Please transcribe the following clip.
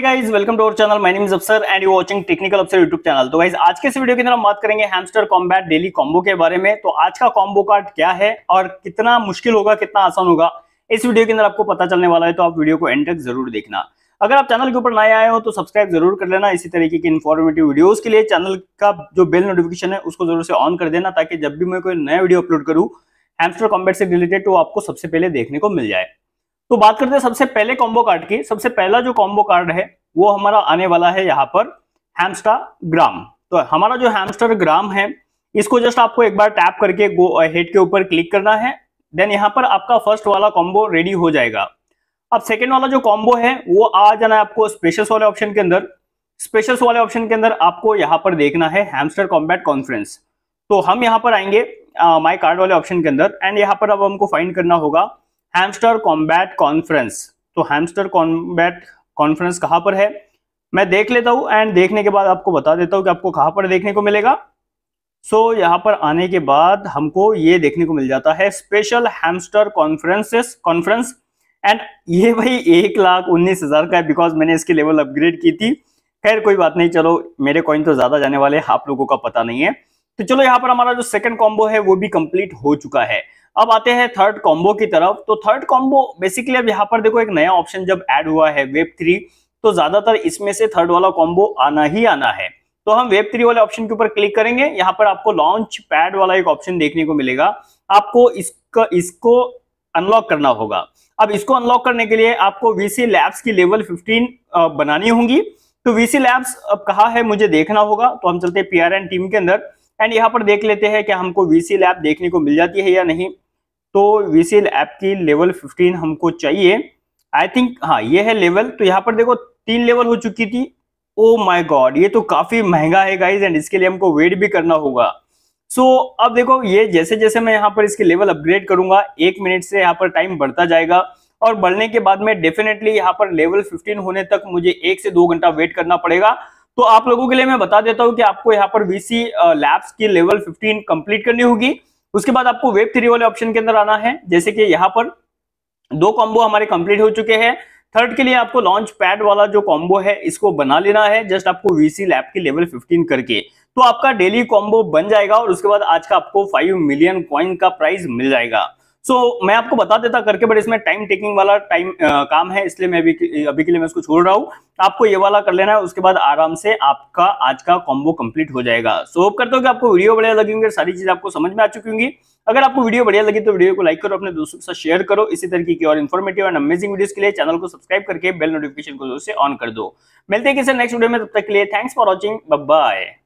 guys welcome to our channel my name is Afsar and you watching technical Afsar YouTube channel तो guys आज के इस video के अंदर हम बात करेंगे हैमस्टर कॉम्बैट डेली कॉम्बो के बारे में तो आज का कॉम्बो कार्ड क्या है और कितना मुश्किल होगा कितना आसान होगा इस वीडियो के अंदर आपको पता चलने वाला है तो आप वीडियो को एंड तक जरूर देखना अगर आप चैनल के ऊपर नए आए हो तो सब्सक्राइब जरूर कर लेना इसी तरीके की इन्फॉर्मेटिव वीडियो के लिए चैनल का जो बेल नोटिफिकेशन है उसको जरूर से ऑन कर देना ताकि जब भी मैं कोई नया वीडियो अपलोड करूँ हैमस्टर कॉम्बैट से रिलेटेड तो आपको सबसे पहले देखने को मिल जाए तो बात करते हैं सबसे पहले कॉम्बो कार्ड की सबसे पहला जो कॉम्बो कार्ड है वो हमारा आने वाला है यहाँ पर हैमस्टर ग्राम तो हमारा जो हैमस्टर ग्राम है इसको जस्ट आपको एक बार टैप करके गो हेड के ऊपर क्लिक करना है देन यहाँ पर आपका फर्स्ट वाला कॉम्बो रेडी हो जाएगा अब सेकेंड वाला जो कॉम्बो है वो आ जाना है आपको स्पेशल वाले ऑप्शन के अंदर स्पेशल वाले ऑप्शन के अंदर आपको यहाँ पर देखना है हैमस्टर कॉम्बैट कॉन्फ्रेंस तो हम यहाँ पर आएंगे माई कार्ड वाले ऑप्शन के अंदर एंड यहाँ पर अब हमको फाइंड करना होगा हैमस्टर कॉम्बैट कॉन्फ्रेंस तो हैमस्टर कॉम्बैट कॉन्फ्रेंस कहाँ पर है मैं देख लेता हूं एंड देखने के बाद आपको बता देता हूँ कि आपको कहाँ पर देखने को मिलेगा सो so, यहाँ पर आने के बाद हमको ये देखने को मिल जाता है special hamster conferences conference and ये भाई एक लाख उन्नीस हजार का है बिकॉज मैंने इसकी लेवल अपग्रेड की थी खैर कोई बात नहीं चलो मेरे कॉइन तो ज्यादा जाने वाले आप लोगों का पता नहीं है तो चलो यहाँ पर हमारा जो सेकंड कॉम्बो है वो भी कंप्लीट हो चुका है अब आते हैं थर्ड कॉम्बो की तरफ तो थर्ड कॉम्बो बेसिकली अब यहाँ पर देखो एक नया ऑप्शन जब ऐड हुआ है वेब थ्री तो ज्यादातर इसमें से थर्ड वाला कॉम्बो आना ही आना है तो हम वेब थ्री वाले ऑप्शन के ऊपर क्लिक करेंगे यहाँ पर आपको लॉन्च पैड वाला एक ऑप्शन देखने को मिलेगा आपको इसका इसको अनलॉक करना होगा अब इसको अनलॉक करने के लिए आपको वीसी लैब्स की लेवल 15 बनानी होगी तो वीसी लैब्स अब कहा है मुझे देखना होगा तो हम चलते हैं पीआरएन टीम के अंदर एंड यहाँ पर देख लेते हैं कि हमको वीसी लैब देखने को मिल जाती है या नहीं तो वी ऐप की लेवल 15 हमको चाहिए आई थिंक हाँ ये है लेवल तो यहाँ पर देखो तीन लेवल हो चुकी थी ओ माई गॉड ये तो काफ़ी महंगा है गाइज एंड इसके लिए हमको वेट भी करना होगा सो so, अब देखो ये जैसे जैसे मैं यहाँ पर इसके लेवल अपग्रेड करूंगा एक मिनट से यहाँ पर टाइम बढ़ता जाएगा और बढ़ने के बाद में डेफिनेटली यहाँ पर लेवल 15 होने तक मुझे एक से दो घंटा वेट करना पड़ेगा तो आप लोगों के लिए मैं बता देता हूँ कि आपको यहाँ पर वीसी लैब्स की लेवल 15 कंप्लीट करनी होगी उसके बाद आपको वेब थ्री वाले ऑप्शन के अंदर आना है जैसे कि यहाँ पर दो कॉम्बो हमारे कंप्लीट हो चुके हैं थर्ड के लिए आपको लॉन्च पैड वाला जो कॉम्बो है इसको बना लेना है जस्ट आपको वीसी लैब के लेवल 15 करके तो आपका डेली कॉम्बो बन जाएगा और उसके बाद आज का आपको 5 मिलियन कॉइन का प्राइस मिल जाएगा सो so, मैं आपको बता देता करके बट इसमें टाइम टेकिंग वाला टाइम काम है इसलिए मैं अभी अभी के लिए मैं इसको छोड़ रहा हूँ आपको ये वाला कर लेना है उसके बाद आराम से आपका आज का कॉम्बो कंप्लीट हो जाएगा सो so, होप करता हूँ कि आपको वीडियो बढ़िया लगेंगे सारी चीज आपको समझ में आ चुकी होंगी अगर आपको वीडियो बढ़िया लगी तो वीडियो को लाइक करो अपने दोस्तों के साथ शेयर करो इसी तरीके की और इन्फॉर्मेटिव एंड अमेजिंग वीडियोस के लिए चैनल को सब्सक्राइब करके बेल नोटिफिकेशन को जो से ऑन कर दो मिलते हैं किसी नेक्स्ट वीडियो में तब तक के लिए थैंक्स फॉर वॉचिंग बाय